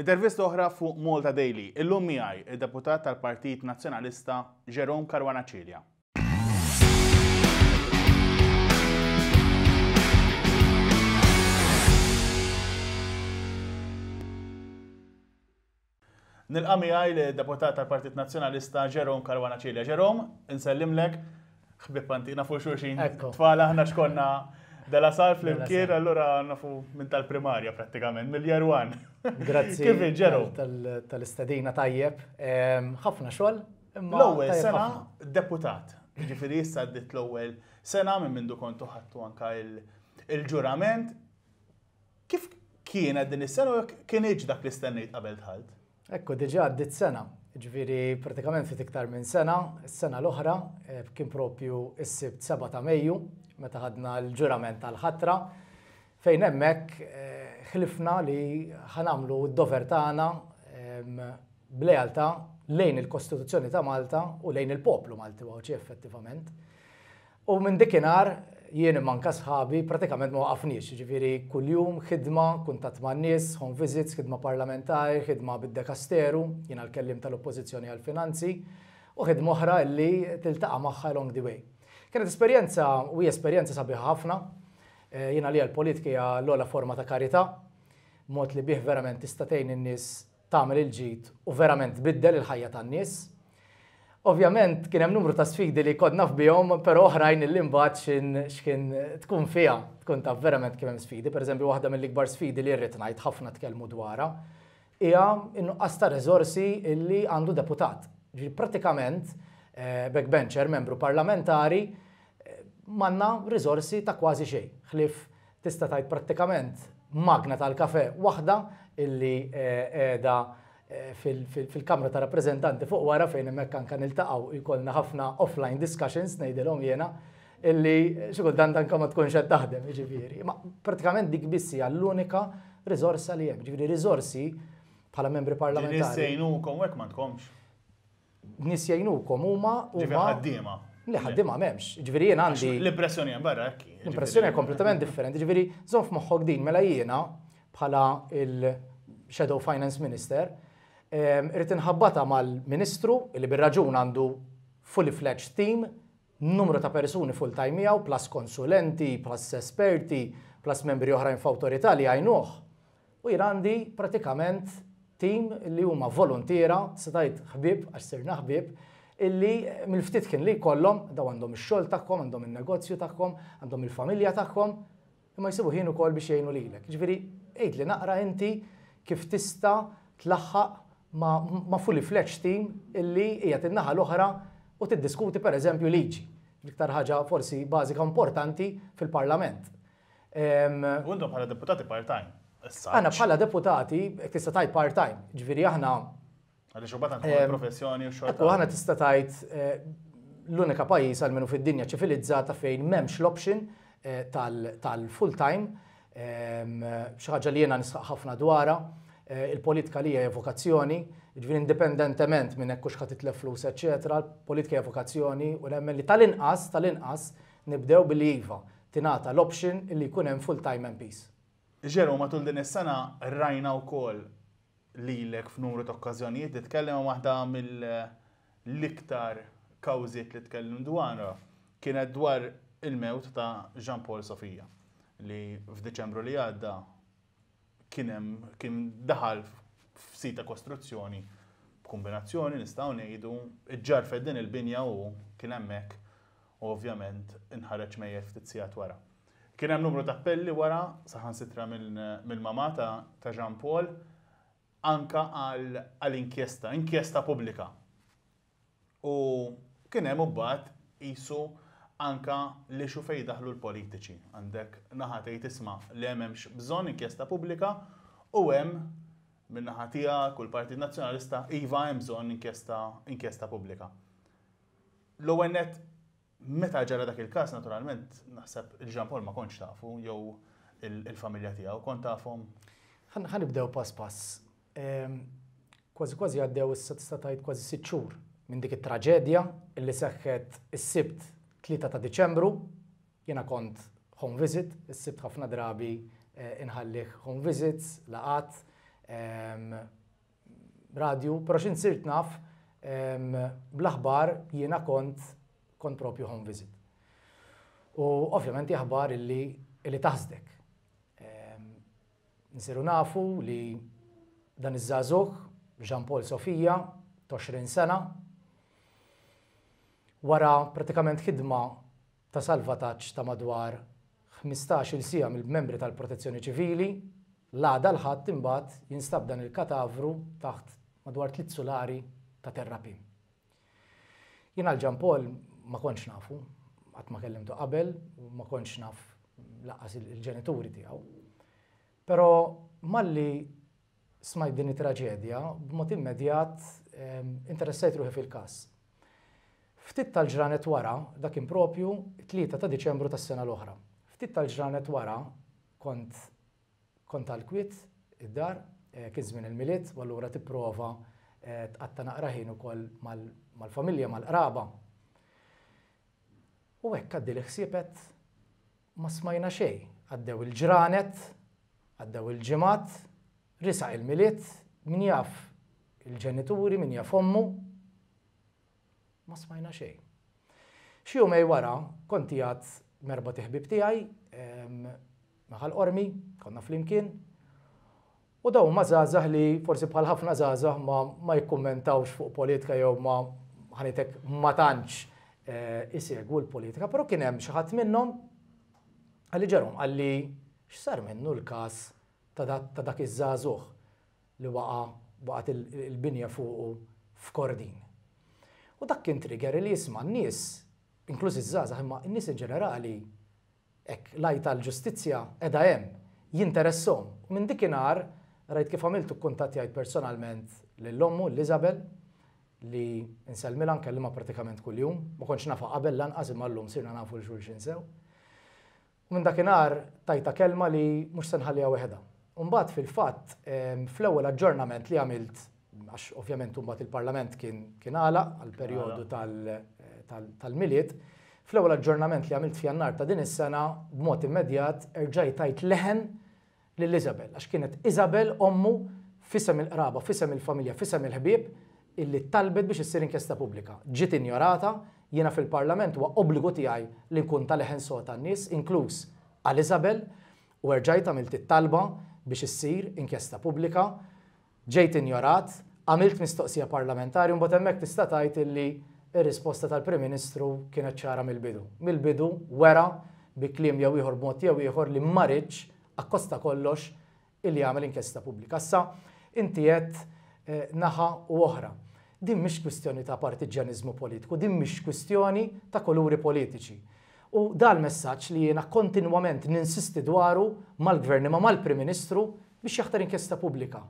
Intervista oħra fuq Malta Daily, illum miħaj, id-deputat tal-Partit Nazzjonalista Jerome Karwana Ċilja. Nilqami miħaj li deputat tal-Partit Nazjonalista Jerome Karwana Ċilja. Jerome, insellimlek, xbib pantina fuq xurxin. Tfala ħna xkonna Della sar fl-imkien, allora nafu minn tal-primarja pratikament, miljar one. Grazie Kif ġeru? Tal-istadina tajjeb. Ehm, ħafna xogħol. L-ewwel sena deputat. Ġifiri issa għaddit l-ewwel sena minn minn kontu ħattu anka il-ġurament. Kif kienet din is-sena u kien iġ dak li stennejt qabel tħalt? Ekku, diġà għaddit sena. Ġifieri pratikament fit iktar minn sena, is-sena l-oħra eh, kien propju s-sibt 7 ta' Mejju meta ħadna l-ġurament tal-ħatra, fejn hemmhekk eh, ħlifna li ħanamlu d-dover tagħna b'lealtà lejn il-Kostituzzjoni ta' Malta u lejn il-poplu Malti waċi effettivament. U minn dikinar jien manka sħabi pratikament ma waqafniex, ġifiri kuljum ħidma, kuntat ma' nies, home visits, ħidma parlamentari, ħidma bid-dekasteru, jiena l-kellim tal-oppozizjoni għal-finanzi, u ħidma oħra li tiltaqa' magħha along the way. Kienet esperjenza u esperjenza sabiħa ħafna. Eh, Jina li l politika l ogħla forma ta' karità, mod li bih verament tista' tgħin in-nies tagħmel il-ġid u verament biddel il-ħajja tan-nies. Ovvjament kien hemm numru ta' sfidi li kodna f'bihom, però oħrajn il imbagħad x'kien tkun fiha, tkun ta' verament kien hemm sfidi, pereżempju waħda mill-ikbar sfidi li rrid ngħid ħafna tkellmu dwarha hija inqas ta' resorsi illi għandu deputat. Ġi pratikament Eh, backbencher, membru parlamentari, eh, manna rizorsi ta' kważi xej. Ħlif tista' tajt prattikament magna tal-kafe waħda illi edha eh, fil-Kamra ta' Rappresentanti fuq wara fejn hemmhekk anke niltaqgħu jkollna ħafna offline discussions ngħidilhom jiena illi xi kultant anke ma tkunx qed taħdem, jiġifieri. Ma prattikament dik biss hija l-unika riżorsa li hemm, ġifieri riżorsi bħala membri parlamentari. Nissejnukom hekk ma tkomx nis jajnukom huma u ħaddiema. Li ħaddiema m'hemmx. Ġifieri jien għandi. L-impressjoni hemm barra hekk. L-impressjoni kompletament differenti. Ġifieri żon f'moħħok din mela jiena bħala il-Shadow Finance Minister irrid inħabbata mal-Ministru li bir-raġun għandu fully fledged team numru ta' persuni full-time miegħu plus konsulenti, plus esperti, plus membri oħrajn f'awtorità li għajnuh. U jirandi pratikament tim li huma volontiera, setajt ħbib, għax sirna ħbib, illi mill-ftit kien li kollom, daw għandhom ix-xogħol taħkom, għandhom il-negozju taħkom, għandhom il-familja tagħhom, imma jisibu ħin ukoll biex jgħinu lilek. Ġviri, ejt li naqra inti kif tista' tlaħħaq ma, ma fully fledged team illi hija tinnaħa l-oħra u tiddiskuti per eżempju liġi. L-iktar ħaġa forsi bażika importanti fil-Parlament. Ehm, Għundhom bħala deputati part-time. Għanna bħala deputati, tista tajt part-time, ġviri aħna. Għalli xubat għandħu professjoni u xorta. U għana tista tajt eh, l-unika pajis għal-menu fid-dinja ċifilizzata fejn memx l-option eh, tal-full-time, xaħġa li jena nisħaq ħafna dwara, eh, il-politika li hija evokazzjoni, ġviri indipendentement minn ekkux ħat itlef flus, ecc. politika evokazzjoni u nemmen li tal-inqas, tal-inqas nibdew bil-iva, tinata l-option li jkun hemm full-time MPs ġeru matul din is-sena rajna wkoll lilek f'numru ta' okkażjonijiet titkellem waħda mill-iktar kawżiet li tkellem dwarha kienet dwar il-mewt ta' Jean Paul Sofija li f'Diċembru li għadda kien hemm kien daħal f'sita kostruzzjoni b'kombinazzjoni nistgħu ngħidu ġġarfed din il-binja u kien hemmhekk u ovvjament inħareġ mejjed ftit sigħat wara. Kien hemm numru ta' appelli wara saħan sitra mill-mamata ta', ta Jean Paul anka għall inkjesta inkjesta pubblika. U kien hemm mbagħad isu anka li xu fej daħlu l-politiċi. Għandek naħatej tisma li hemmx bżonn inkjesta pubblika u hemm minn naħatija kull partit Nazzjonalista iva hemm bżonn inkjesta, inkjesta pubblika. L-ewwel Meta ġara dak il-kas, naturalment, naħseb il-ġampol ma konċ tafu, jew il-familja tiegħu kont ħan ibdew pass pass. Kważi kważi għaddew is-satistatajt kważi sitt xhur minn dik it-traġedja illi seħħet is-sibt 3 ta' Diċembru, jiena kont home visit, is-sibt ħafna drabi eh, inħallih home visits, laqat, radio, pero xin sirt naf, bl-aħbar jiena kont kont propju home visit. U ovvjament jaħbar illi, illi taħsdek. Ehm, nsiru nafu li dan iż-żagħżugħ Jean Paul Sofija, 20 sena, wara pratikament ħidma ta' salvataġġ ta' madwar 15-il sija mill-membri tal-Protezzjoni Ċivili, l-għada l-ħadd imbagħad jinstab dan il-katavru taħt madwar tliet ta' terrapi. Jien għal Ġampol ma konċ nafu, għat ma kellimtu qabel, u ma konċ naf laqas il-ġenituri tiegħu. Pero malli smajt din it traġedja, b'mod immedjat ehm, interessajt ruħi fil-kas. Ftit tal-ġranet wara, dak propju, 3 ta' Diċembru tas-sena l-oħra. Ftit tal-ġranet wara, kont kont tal kwit id-dar, eh, kien żmien il-miliet, u allura tipprova eh, tqatta naqra ħin ukoll mal-familja, mal-qraba, U hekk għaddi l-ħsiebet ma smajna xej. Għaddew il-ġranet, għaddew il-ġimat, risa il-miliet, min jaf il-ġenituri, min jaf ommu. Ma smajna xej. mej wara, konti għad merba tiħbib tijaj, maħal ormi, konna flimkien, u daw ma zazah li forsi bħal ħafna zazah ma, ma jikkommentawx fuq politika jew ma ħanitek ma tantx Eh, isegwu l-politika, pero kien hemm xi ħadd minnhom għalli ġerhom għalli x'sar minnu l-każ ta' dak iż-żagħżugħ li waqa' waqgħet il-binja fuqu f'Kordin. U dak kien trigger li jisma' n-nies, inkluż iż żagħżugħ imma n-nies in ġenerali hekk lajt tal-ġustizzja qiegħda hemm jinteressom. Minn dikinhar rajt kif għamiltu kkuntattjajt personalment lill-ommu, l-Isabel, li insel Milan kellima pratikament kull-jum, ma konċ nafa qabel lanqas imma l-lum sirna nafu l xul sew. U minn dakinhar tajta kelma li mhux senħallija weħda. Umbat fil-fatt, fl-ewwel aġġornament li għamilt, għax ovvjament umbat il-Parlament kien kien għala għal-perjodu tal-miliet, fl-ewwel aġġornament li għamilt f'jannar ta' din is-sena b'mod immedjat erġaj tajt leħen lil Isabel, għax kienet Izabel ommu fisem il-qraba, fisem il-familja, fisem il-ħbieb, il qraba fisem il familja fisem il ħbib il il ħbieb illi talbet biex issir inkjesta pubblika. Ġiet injorata, jiena fil-Parlament huwa obbligu tiegħi li nkun tal-eħen sota tan-nies, inkluż għal u rġajt għamilt it-talba biex issir inkjesta pubblika, ġejt injorat, għamilt mistoqsija parlamentari, mbagħad hemmhekk tista' tgħid illi ir-risposta tal-Prim Ministru kienet ċara mill-bidu. Mill-bidu wera bi kliem jew ieħor b'mod jew ieħor li marriġ akkosta kollox illi jagħmel inkjesta pubblika. sa inti qed eh, naħa u oħra. Din mhix kwistjoni ta' partiġanizmu politiku, din mhix kwistjoni ta' koluri politiċi. U dal-messaġġ li jiena kontinwament ninsisti dwaru mal-gvern ma mal-Prim Ministru biex jaħtar inkjesta pubblika.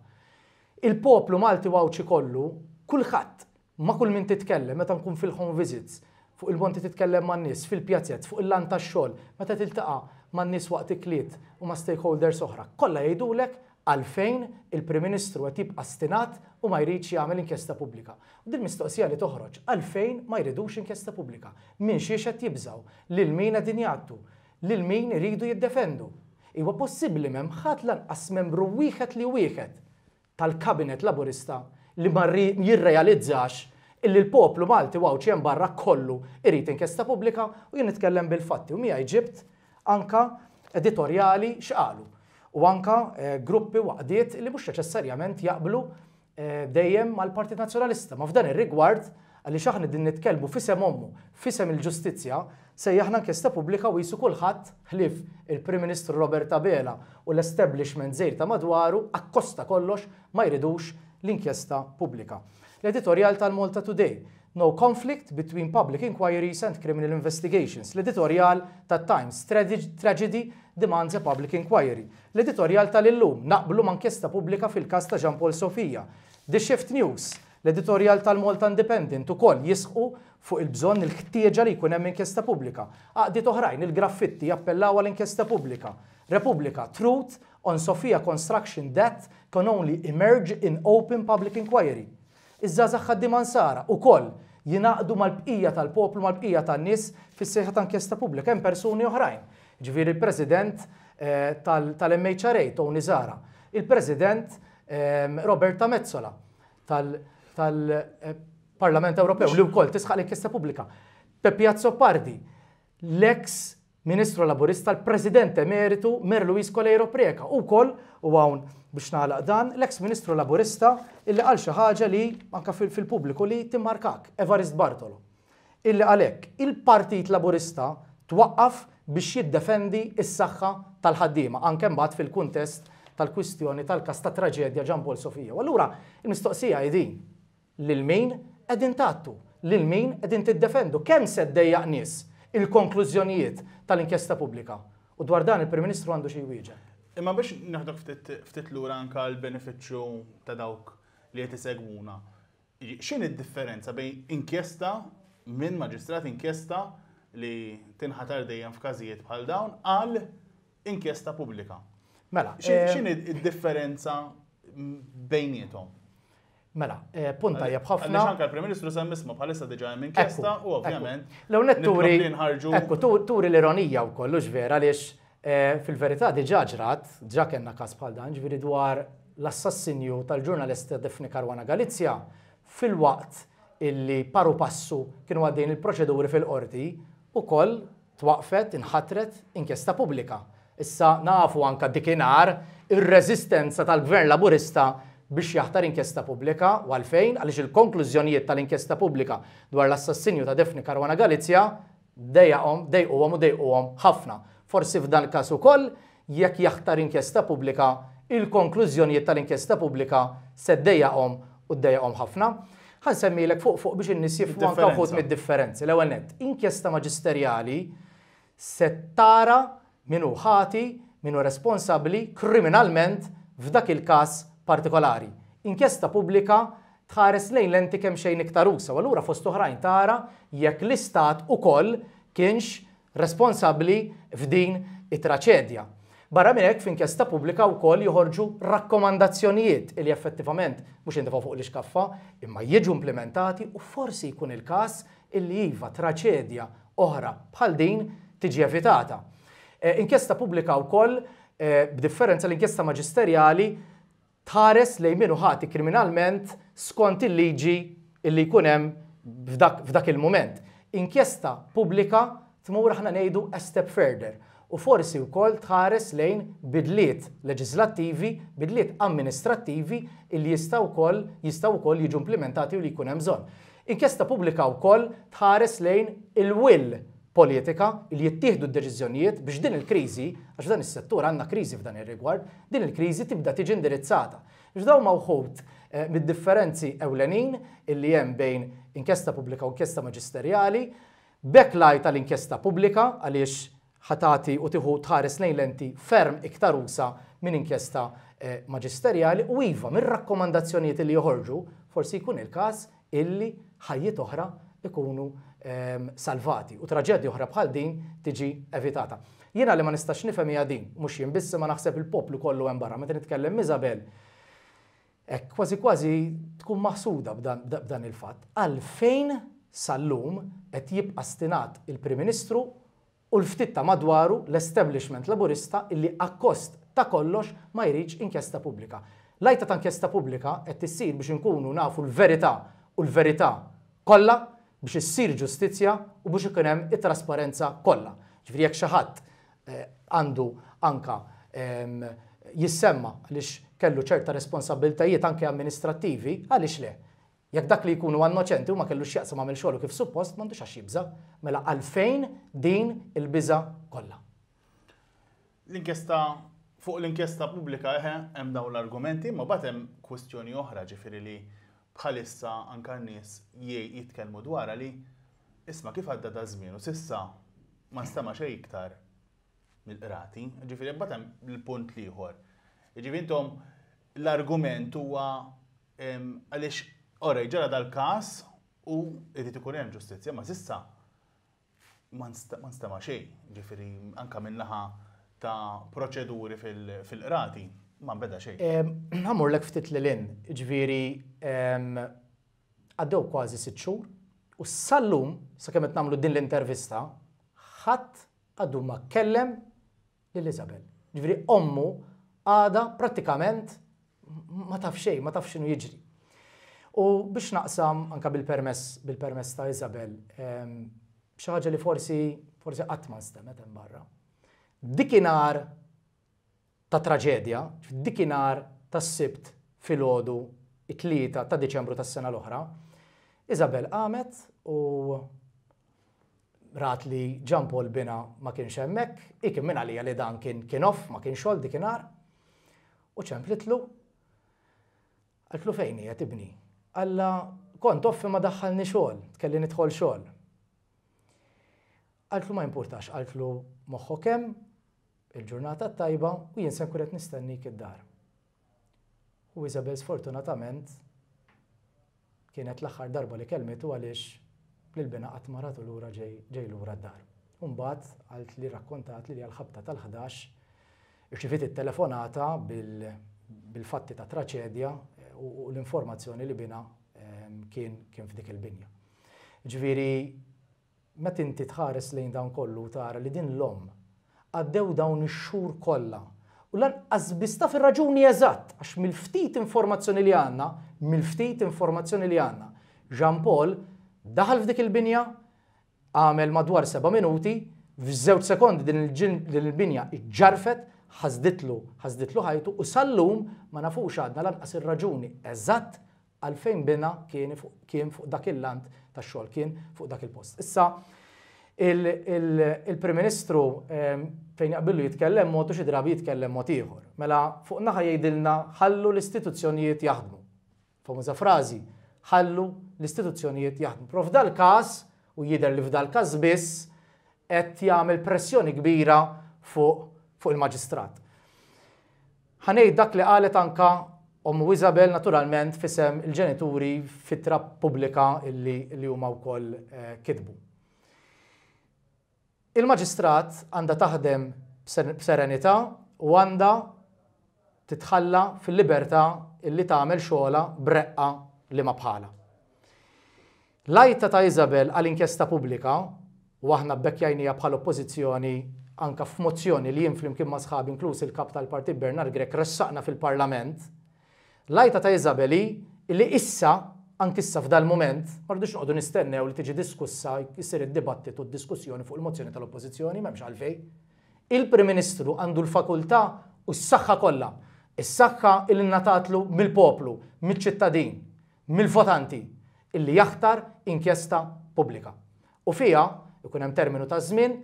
Il-poplu Malti wawċi kollu, kulħadd ma' kull min titkellem meta nkun fil-home visits, fuq il monti titkellem ma' nies fil-pjazzett, fuq il-lan tax-xogħol, meta tiltaqa' ma' nies waqt ikliet u ma' stakeholders oħra. Kollha jgħidulek għalfejn il-Prim Ministru qed jibqa' stinat u ma jridx jagħmel inkjesta pubblika. U din mistoqsija li toħroġ għalfejn ma jridux inkjesta pubblika. Min xiex qed jibżaw lil min qed jgħattu, lil min iridu jiddefendu. Iwa possibbli m'hemm ħadd lanqas membru wieħed li wieħed tal-kabinet laburista li ma jirrealizzax illi l-poplu Malti waw ċem barra kollu irrit inkjesta pubblika u jien nitkellem bil-fatti u mija ġibt anka editorjali xqalu u anka eh, gruppi waqdiet li mhux neċessarjament jaqblu eh, dejjem mal-Partit Nazzjonalista. Ma f'dan ir-rigward għalli xaħna din nitkellmu fisem ommu, fisem il-ġustizja, jaħna kesta publika u jisu kulħadd ħlif il-Prim Ministru Robert Abela u l-establishment zejr ta' madwaru akkosta kollox ma jridux l-inkjesta publika. L-editorial tal-Malta Today No conflict between public inquiries and criminal investigations. L-editorial ta' Times Tragedy demands a public inquiry. L-editorial tal-illum naqblu mankjesta publika fil-kas ta' Jean Paul Sofija. The Shift News l-editorial tal-Malta Independent ukoll jisqu fuq il-bżonn il-ħtieġa li jkun hemm inkjesta pubblika. Qaqdiet oħrajn il-graffitti jappellaw għal inkjesta pubblika. Repubblika Truth on Sofia Construction Debt can only emerge in open public inquiry. Iż-żazax ħaddiman Sara koll jinaqdu mal-bqija tal-poplu, mal-bqija tan-nies fis-seħħa ta' inkjesta pubblika hemm persuni oħrajn. Ġifieri il-President eh, tal-MHRA Tony Zara, il-President ehm, Roberta Mezzola tal-Parlament eh, Ewropew li wkoll tisħaq l-inkjesta pubblika. Peppiazzo Pardi, l-ex Ministru Laburista, l-President Emeritu Merluis Colero Prieka, u koll U għawn biex nagħlaq dan, l-eks ministru laburista illi għal xi ħaġa li anka fil-pubbliku li timmarkak, Evarist Bartolo. Illi għalhekk il-Partit Laburista twaqqaf biex jiddefendi is-saħħa tal-ħaddiema, anke mbagħad fil-kuntest tal-kwistjoni tal-kas ta' traġedja ġan Pol Sofija. Allura, il-mistoqsija jidin lil min qegħdin tattu, lil min qegħdin tiddefendu, kemm se ddejjaq nies il-konklużjonijiet tal-inkjesta pubblika. U dwar dan il-Prim Ministru għandu xi wieġeb. Imma biex naħdok ftit lura anka l-beneficju ta' dawk li qed isegwuna. X'in id-differenza bejn inkjesta minn maġistrat inkjesta li tinħatar dejjem f'każijiet bħal dawn għal inkjesta pubblika. Mela, eh, x'in id-differenza mm, bejnietom? Mela, eh, punta jab ħafna. Għanka l-Prem-Ministru semmisma bħalissa diġa hemm inkjesta u ovvjament. L-għonet turi. Ekku, turi l-ironija u kollux vera lix Eh, fil-verità diġa ġrat, ġa kena kas bħal dan, ġviri dwar l-assassinju tal-ġurnalist Defni Karwana Galizja fil-waqt illi paru passu kienu għaddejn il-proċeduri fil-qorti u koll twaqfet, inħatret inkjesta publika. Issa nafu anka dikinar ir-reżistenza tal-gvern laburista biex jaħtar inkjesta publika u għalfejn għaliex il-konklużjonijiet tal-inkjesta publika dwar l-assassinju ta' Defni Karwana Galizja dejjaqhom, dejquhom u dejquhom ħafna. Forsi f'dan każ ukoll jekk jaħtar inkjesta pubblika il-konklużjonijiet tal-inkjesta pubblika seddejjaqhom u ddejjaqhom ħafna. Ħan semmilek fuq fuq biex in-nies jifhmu anke mid-differenzi. L-ewwel nett, inkjesta maġisterjali se tara minu ħati, minu responsabbli kriminalment f'dak il-każ partikolari. Inkjesta pubblika tħares lejn lenti kemm xejn iktar u allura fost oħrajn tara jekk l-istat ukoll kienx responsabli f'din it-traċedja. Barra minn hekk f'inkjesta pubblika wkoll joħorġu rakkomandazzjonijiet li effettivament mhux intefgħu fuq l-iskaffa imma jiġu implementati u forsi jkun il-każ illi iva traċedja oħra bħal din tiġi evitata. Eh, inkjesta pubblika wkoll eh, b'differenza l-inkjesta maġisterjali tħares lejn minnu ħati kriminalment skont il-liġi illi jkun hemm f'dak il-moment. Inkjesta pubblika tmur aħna ngħidu a step further u forsi wkoll tħares lejn bidliet leġislattivi, bidliet amministrativi li jistgħu wkoll jistgħu wkoll jiġu implementati u li jkun hemm bżonn. Inkjesta pubblika wkoll tħares lejn il-will politika li jittieħdu d-deċiżjonijiet biex din il-kriżi, għax dan is-settur għandna kriżi f'dan ir-rigward, din il-kriżi tibda tiġi indirizzata. Biex daw mawħud eh, mid-differenzi ewlenin illi hemm bejn inkjesta pubblika u inkjesta maġisterjali Beklaj tal-inkjesta pubblika għaliex ħatati u tiħu tħares lejn lenti ferm iktar usa minn inkjesta eh, maġisterjali u iva minn rakkomandazzjonijiet li joħorġu forsi jkun il-każ illi ħajjiet oħra ikunu ehm, salvati u traġedji oħra bħal din tiġi evitata. Jiena li ma nistax nifhem hija din, mhux jien biss ma naħseb il-poplu kollu hemm barra, meta nitkellem Isabel. Ek kważi kważi tkun maħsuda b'dan il-fatt. Għalfejn sal-lum qed jibqa' stinat il-Prim Ministru u l-ftit ta' madwaru l-establishment laburista illi akkost ta' kollox ma jridx inkjesta pubblika. Lajta ta' inkjesta pubblika qed tissir biex inkunu nafu l-verità u l-verità kollha biex issir ġustizzja u biex ikun hemm it-trasparenza kollha. Ġifieri jekk xi ħadd eh, għandu anka ehm, jissemma għaliex kellu ċerta responsabiltajiet anke amministrattivi, għaliex le. Jekk dak li jkunu għannoċenti u ma kellu xieqsa ma xogħol kif suppost, mandu xax jibza. Mela għalfejn din il-biża kollha. L-inkjesta fuq l-inkjesta pubblika eħe hemm dawn l-argumenti, ma bad hemm kwestjoni oħra ġifieri li bħalissa anka n-nies jitkellmu dwarha li isma' kif għadda da żmien u sissa ma stama xejn iktar mill-qrati, ġifieri bagħad hemm l-punt liħor. Ġifieri l-argument huwa għaliex Ora, ġara dal-kas u irrit ikun hemm ġustizzja, ma sissa ma nstema xejn, ġifieri anka minnaħa ta' proċeduri fil-qrati, ma nbeda xejn. Namur lek ftit lilin: lin ġifieri għaddew kważi sitt xhur u sallum sa kemm nagħmlu din l-intervista ħadd għaddu ma kellem lill-Isabel. Ġifieri ommu għada prattikament ma taf xejn, ma taf x'inhu jiġri. U biex naqsam anka bil-permess bil ta' Isabel, xi ħaġa li forsi forsi qatt ma nstemet barra. Dikinar ta' traġedja, dikinar ta' sibt fil-ħodu it-tlieta ta' Deċembru tas-sena l-oħra, Isabel għamet u rat li ġampol bina ma kienx hemmhekk, ikim minna li li dan kien kien off, ma kien xogħol dikinar, u ċemplitlu. Għaltlu fejn hija tibni? Alla kont toffi ma daħħalni xogħol, tkelli nidħol xogħol. Għaltlu ma importax, għaltlu moħħu kem, il-ġurnata tajba u jinsen kuret nistenni id-dar. U Isabel sfortunatament kienet l-axar darba li kelmetu għalix l-bina għatmarat u l-ura ġej l-ura d-dar. Umbat għalt li rakkontat li għal-ħabta tal-11 irċivit il-telefonata bil-fatti ta' traċedja u l-informazzjoni li bina ehm, kien kien f'dik il-binja. Ġviri, met inti tħares lejn dawn kollu tara li din l-om għaddew dawn ix-xhur kollha u lanqas bista fir-raġuni eżatt għax mill-ftit informazzjoni li għandna, mill-ftit informazzjoni li għandna. Jean Paul daħal f'dik il-binja, għamel madwar seba' minuti, f'żewġ sekondi din il-binja iġġarfet, ħazditlu, ħazditlu ħajtu u sallum ma nafux għadna lanqas il raġuni eżatt għalfejn bina kien fuq dak il-land ta' xogħol kien fuq dak il-post. Issa, il-Prim Ministru ehm, fejn jaqbillu jitkellem motu u xi drabi jitkellem mod ieħor. Mela fuq naħa jgħidilna ħallu l-istituzzjonijiet jaħdmu. Famuża frazi, ħallu l-istituzzjonijiet jaħdmu. Prof dal-każ u jidher li f'dal-każ biss qed jagħmel pressjoni kbira fuq fuq il-maġistrat. Ħanej dak li qalet anka Ommu Isabel naturalment fisem il-ġenituri fitra pubblika illi li huma wkoll eh, kitbu. Il-maġistrat għanda taħdem b'serenità u għanda titħalla fil-libertà illi tagħmel xogħla breqqa li ma bħala. Lajta ta' Isabel għall-inkjesta pubblika u aħna bekkjajnija bħal oppożizzjoni anka f'mozzjoni li jinflim kien ma' sħab inkluż il-kap tal parti Bernard Grek ressaqna fil-parlament, lajta ta' Izabeli li issa ankissa f'dal moment, mardux noqdu nistennew li tiġi diskussa jisir id-dibattitu d-diskussjoni fuq il-mozzjoni tal-oppozizjoni, memx għalfej. Il-Prim Ministru għandu l-fakultà u s-saxħa kollha, s saxħa il natatlu mill-poplu, mill-ċittadin, mill-votanti, illi jaħtar inkjesta pubblika. U fija, ikun hemm terminu ta' żmien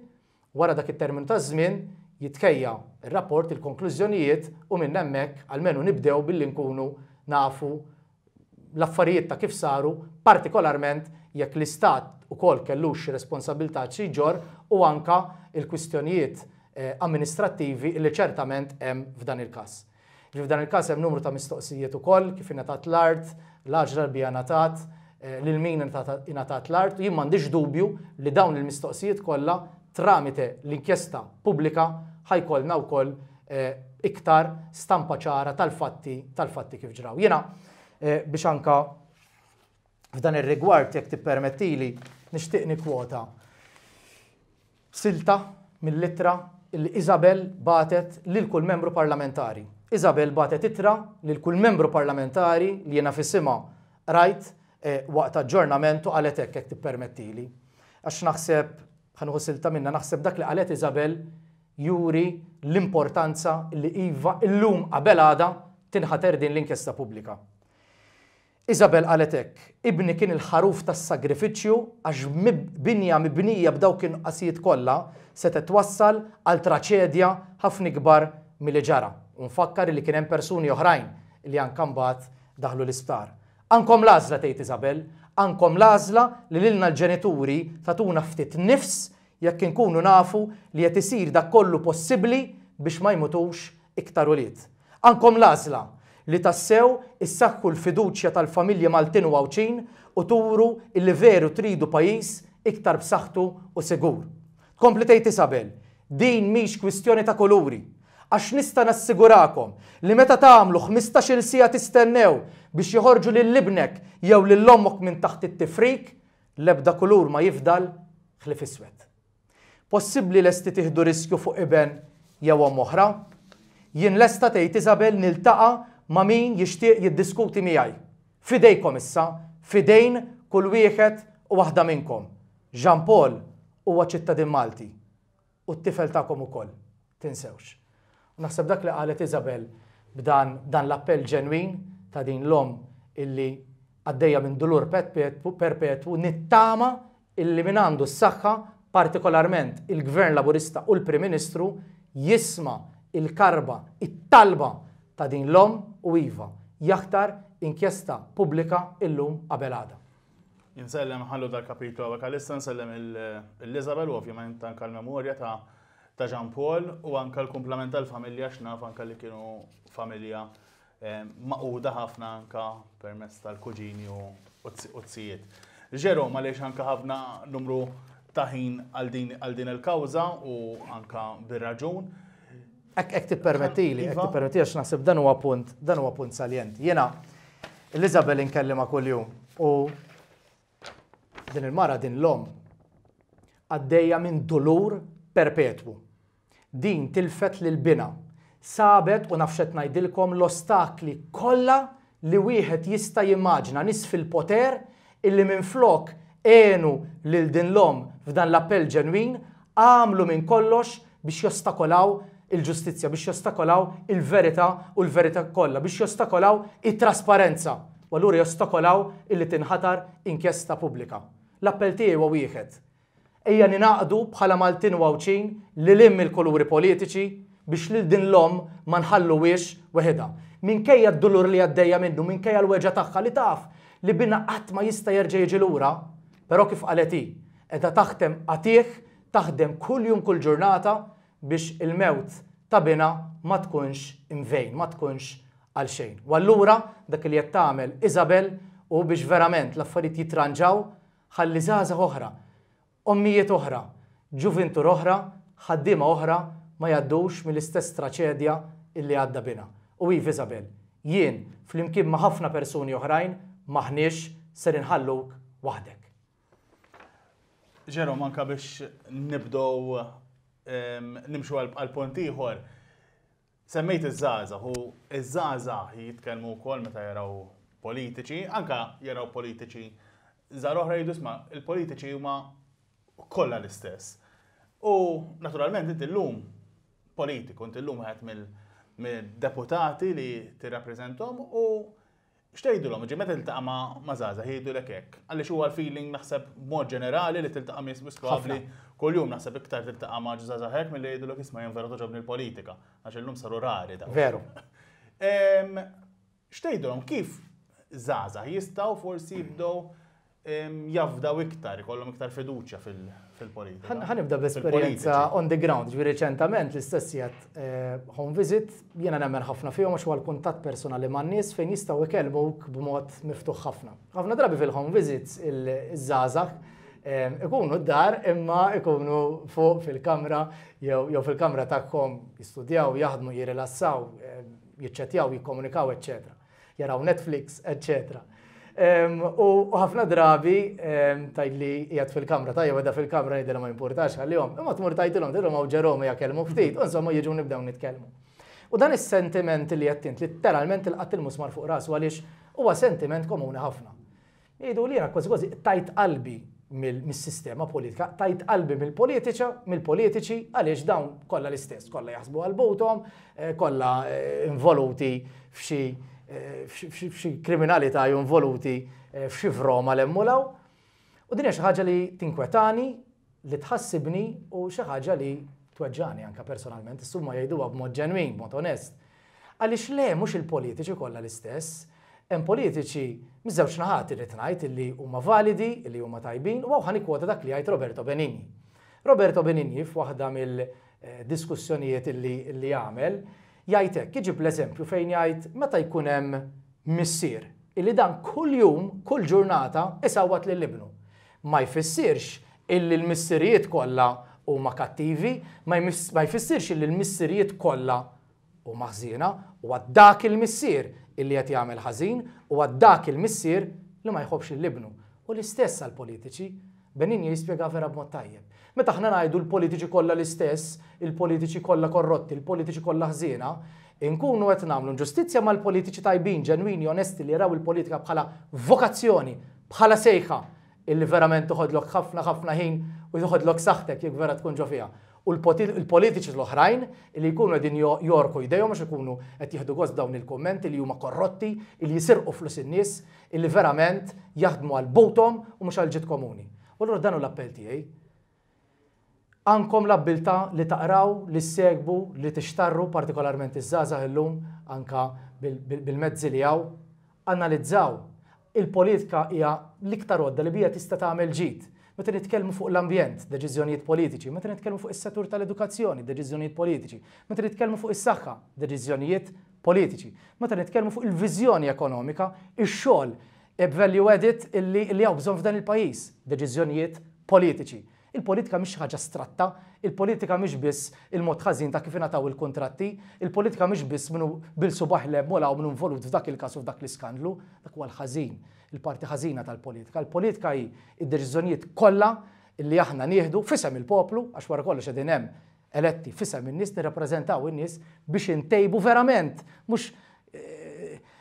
wara dak it-termin ta' żmien jitkejja ir-rapport il-konklużjonijiet u minn hemmhekk għalmenu nibdew billi nkunu nafu l-affarijiet ta' kif saru, partikolarment jekk l-istat ukoll kellux responsabilità ċiġor u anka il-kwistjonijiet eh, amministrattivi li ċertament hemm f'dan il-każ. F'dan il-każ hemm numru ta' mistoqsijiet ukoll kif ingħatat l-art, l-aġra bija ngħatat, eh, lil min ingħatat l-art, jien m'għandix dubju li dawn il-mistoqsijiet kollha tramite l-inkjesta pubblika ħajkolna wkoll eh, iktar stampa ċara tal-fatti tal-fatti kif ġraw. Jena eh, biex anka f'dan ir-rigward jekk tippermettili nixtieq kwota. silta mill-litra li Isabel batet lil kull membru parlamentari. Isabel batet itra lil kull membru parlamentari li jena fissima rajt eh, waqt aġġornamentu għalet hekk jekk tippermettili. Għax naħseb ħanuħu silta minna naħseb dak li għalet Izabel juri l-importanza li Iva illum qabel għada tinħater din l-inkjesta pubblika. Izabel għaletek, ibni kien il-ħaruf tas sagrifiċju għax binja mibnija b'daw kien qasijiet kollha se wassal għal traċedja ħafna kbar mill ġara. Unfakkar li kien hemm persuni oħrajn li ankambat daħlu l-isptar. Ankom lażla tgħid Izabel, ankom lażla li lilna l-ġenituri tatuna ftit nifs jekk inkunu nafu li qed isir dak kollu possibbli biex ma jmutux iktar ulit. Ankom lażla li tassew issaħħu l-fiduċja tal-familja Maltin u Awċin u turu li veru tridu pajis iktar b'saħħtu u sigur. Kompletejt Isabel, din miex kwistjoni ta' koluri, Għax nista nassigurakom li meta tagħmlu 15-il sija tistennew biex joħorġu lil libnek jew lil ommok minn taħt it-tifrik, lebda kulur ma jifdal ħlif iswed. Possibbli lesti tiħdu riskju fuq iben jew oħra? Jien lesta tgħid Isabel niltaqa' ma' min jixtieq jiddiskuti miegħi. Fidejkom issa, fidejn kull wieħed u waħda minnkom. Jean Paul huwa ċittadin Malti u t-tifel tagħkom ukoll. Tinsewx. Naħseb dak li qalet Isabel b'dan dan l-appell ġenwin ta' din l-om illi għaddeja minn dulur perpetwu nittama illi minn għandu s-saxħa partikolarment il-Gvern Laburista u l-Prim Ministru jisma il-karba, it-talba ta' din l-om u iva jaħtar inkjesta pubblika illum għabelada. Jinsellem ħallu dal-kapitlu għabak nsellem l-Izabel u ovvjament tanka l-memoria ta' ta' Jean Paul u anka l-komplement tal-familja x'naf anka li kienu familja eh, maquda ħafna anka permezz tal-kuġini u tsijiet. Ġero għaliex anka ħafna numru taħin għal din il-kawza u anka bir-raġun. Ek ek tippermettili, ek iva? permettili, għax naħseb dan huwa punt, dan huwa punt saljenti. Jena, Elizabeth inkellima kull-jum u din il-mara din l-om għaddejja minn dolur perpetwu din tilfet lil bina sabet u nafxet najdilkom l-ostakli kollha li wieħed jista' jimmaġna nis fil-poter illi minflok għenu lil din l-om f'dan l-appell ġenwin għamlu minn kollox biex jostakolaw il-ġustizja, biex jostakolaw il-verita u l-verita kollha, biex jostakolaw it-trasparenza u allura jostakolaw illi tinħatar inkjesta pubblika. L-appell tiegħu wieħed ejja ninaqdu bħala Maltin wawċin li lim il-kuluri politiċi biex lil din l-om ma nħallu wiex weħeda. Minkejja d-dulur li għaddejja minnu, minkejja l-weġa tagħha li taf li bina qatt ma jista' jerġa' jiġi lura, però kif qaleti, edha taħdem għatih, taħdem kuljum kull ġurnata biex il-mewt ta' bina ma tkunx imvejn, ma tkunx għal xejn. U allura dak li qed tagħmel Isabel u biex verament l-affarijiet jitranġaw ħalli żgħażagħ oħra ommijiet oħra, ġuventur oħra, ħaddiema oħra ma jaddux mill-istess traċedja illi għadda bina. U jif iva, Isabel, jien fl-imkien ma' ħafna persuni oħrajn maħniex ser inħalluk waħdek. Ġero, manka biex nibdow nimxu għal-punt ieħor. Semmejt iż-żaza, u iż-żaza jitkellmu wkoll meta jaraw politiċi, anka jaraw politiċi. Zar oħra jidusma, il-politiċi huma kollha l-istess. U naturalment inti l-lum politiku, inti l-lum għed mill-deputati li rappresentom u xtejdu l-om, ġi il tiltaqa ma' mażaza, ħidu l ekek. Għalli huwa għal feeling naħseb mod ġenerali li tiltaqa mis probabli kol jum naħseb iktar tiltaqa ma' ġizaza ħek mill-li jgħidu l ok jisma' jenveru toġobni l-politika, għax l-lum saru rari da. Veru. Ehm, xtejdu l-om, kif zaza jistaw forsi jibdow jafdaw iktar, kollom iktar fiduċja fil-politika. Ħanibda b'esperienza on the ground, ġvi reċentament l-istess jgħat eh, home visit, jena nemmen ħafna fihom għax għal kuntatt personali ma' nies fejn jistgħu jkellmuk b'mod miftuħ ħafna. Ħafna drabi fil-home visits il żazak ikunu d-dar imma ikunu fuq fil-kamra jew fil-kamra tagħhom jistudjaw, jaħdmu, jirilassaw, jitċetjaw, jikkomunikaw, eċċetera. Jaraw Netflix, eċċetera. U ħafna drabi tajt li jgħat fil-kamra, tajja għada fil-kamra jidela ma importax għal-jom. Ma t-mur tajt l-om, t-lom għaw ġerom jgħakelmu ftit, u insomma jieġu nibdaw nitkelmu. U dan is-sentiment li jgħattint, literalment il qat il-musmar fuq rasu għaliex huwa sentiment komuni ħafna. Jgħidu li jena kważi kważi tajt qalbi mill-sistema politika, tajt qalbi mill-politiċa, mill-politiċi għaliex dawn kollha l-istess, kollha jaħsbu għal-botom, eh, kollha eh, involuti f'xi f'xi kriminali ta' involuti eh, f'xi vroma l-emmulaw. U din xi ħaġa li tinkwetani, li tħassibni u xi ħaġa li tweġġani anka personalment, issu ma jgħiduha b'mod ġenwin, b'mod onest. Għaliex le mhux il-politiċi kollha l-istess, hemm politiċi miżewġ naħat irrid ngħid illi huma validi, illi huma tajbin, u ħani kwota dak li jgħid Roberto Benigni. Roberto Benigni f'waħda mill-diskussjonijiet eh, illi għamel, jajtek, iġib l-eżempju fejn jajt meta jkunem missir, illi dan kull jum, kull ġurnata, isawat li libnu. Ma jfissirx illi l-missirijiet kolla u ma kattivi, ma jfissirx illi l-missirijiet kolla u maħżina, u għaddak il-missir illi jati għamil ħażin, u għaddak il-missir li ma jħobx il-libnu. U l-istess għal-politiċi, Benin jispjega vera b'mod tajjeb. Meta ħna ngħidu l-politiċi kollha l-istess, il-politiċi kollha korrotti, il-politiċi kollha ħżiena, inkunu qed nagħmlu ġustizzja mal-politiċi tajbin, ġenwini, onesti li jaraw il-politika bħala vokazzjoni, bħala sejħa, illi verament toħodlok ħafna ħafna ħin u toħodlok saħtek jekk vera tkun ġo fiha. U l-politiċi l-oħrajn li jkunu għedin jorku jdejhom għax ikunu qed jieħdu gost dawn il-kommenti li huma korrotti, li jisirqu flus in-nies, il verament jaħdmu għal botom u mhux għal ġid komuni. U l danu l-appell tiegħi. Ankom l-abbilta li taqraw, li segbu, li tixtarru partikolarment iż l illum anka bil-mezzi li għaw, analizzaw il-politika hija l-iktar għodda li bija tista' tagħmel ġid. Meta nitkellmu fuq l-ambjent, deċiżjonijiet politiċi, meta nitkellmu fuq is-settur tal-edukazzjoni, deċiżjonijiet politiċi, meta nitkellmu fuq is-saħħa, deċiżjonijiet politiċi, meta nitkellmu fuq il-viżjoni ekonomika, ix-xogħol il value edit illi li għaw bżon f'dan il-pajis, deċiżjonijiet politiċi. Il-politika mhix ħaġa stratta, il-politika mhix biss il-mod ħażin ta' kif ingħataw il-kontratti, il-politika mhix biss minnu bil-subaħ mola u minnu involut f'dak il-każ u f'dak l-iskandlu, dak huwa l-ħażin, il-parti ħażina tal-politika. Il-politika hi id-deċiżjonijiet kollha illi aħna nieħdu fisem il-poplu għax wara kollox qegħdin hemm eletti fisem in-nies nirrappreżentaw in-nies biex intejbu verament, mhux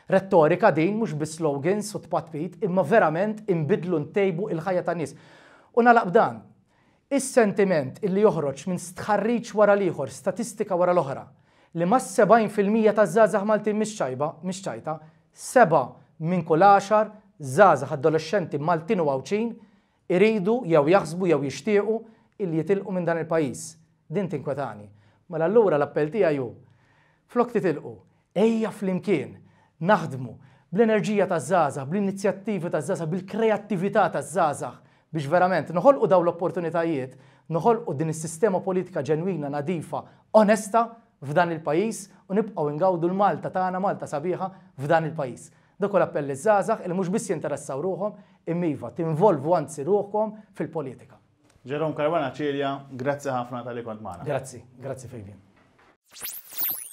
Retorika din mhux bi slogans u tpatpit imma verament imbidlu ntejbu il-ħajja ta' nies. U nagħlaq dan, is-sentiment illi joħroġ minn stħarriġ wara liħor, statistika wara l-oħra, li ma' 70% ta' żgħażagħ malti mhix ċajba, mhix ċajta, seba' minn kull 10 żgħażagħ adolescenti Maltin u Awċin iridu jew jaħsbu jew jixtiequ illi jitilqu minn dan il-pajjiż. Din tinkwetani. Mela allura l-appell tiegħi Flok titilqu, ejja flimkien naħdmu bl-enerġija ta' zazax, bl-inizjattivi ta' zazax, bil-kreattività ta' zazax biex verament noħolqu daw l-opportunitajiet, noħolqu din is-sistema politika ġenwina, nadifa, onesta f'dan il-pajis u nibqgħu ingawdu l-Malta tagħna Malta sabiħa f'dan il-pajis. Dokol l-appell iż-żgħażagħ li mhux biss jinteressaw ruhom immiva tinvolvu anzi ruhkom fil-politika. Ġerom Karwana Ċelja, grazzi ħafna tal-li kont Grazzi, grazzi Fabian.